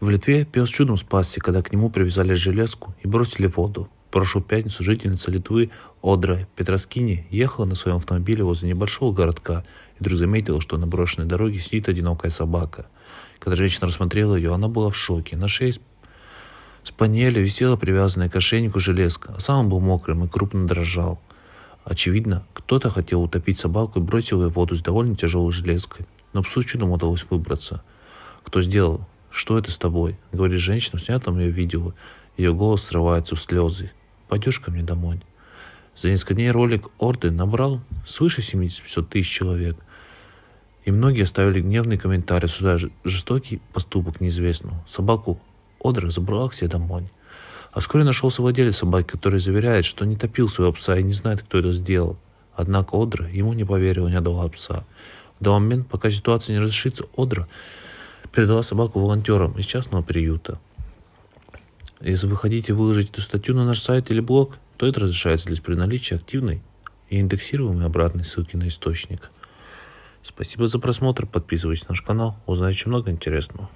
В Литве пес чудом спасся, когда к нему привязали железку и бросили воду. В прошлую пятницу жительница Литвы Одра Петроскини ехала на своем автомобиле возле небольшого городка и вдруг заметила, что на брошенной дороге сидит одинокая собака. Когда женщина рассмотрела ее, она была в шоке. На шее с панели висела привязанная к ошейнику железка, а сам он был мокрым и крупно дрожал. Очевидно, кто-то хотел утопить собаку и бросил ее в воду с довольно тяжелой железкой, но псу чудом удалось выбраться. Кто сделал что это с тобой?» — говорит женщина, снятом ее видео. Ее голос срывается в слезы. «Пойдешь ко мне домой?» За несколько дней ролик Орды набрал свыше 75 тысяч человек. И многие оставили гневные комментарии: сюда жестокий поступок неизвестного. Собаку Одра забрала к себе домой. А вскоре нашелся владелец собаки, который заверяет, что не топил своего пса и не знает, кто это сделал. Однако Одра ему не поверила и не отдала пса. До момента, пока ситуация не разрешится, Одра передала собаку волонтерам из частного приюта. Если вы хотите выложить эту статью на наш сайт или блог, то это разрешается лишь при наличии активной и индексируемой обратной ссылки на источник. Спасибо за просмотр, подписывайтесь на наш канал, узнаете много интересного.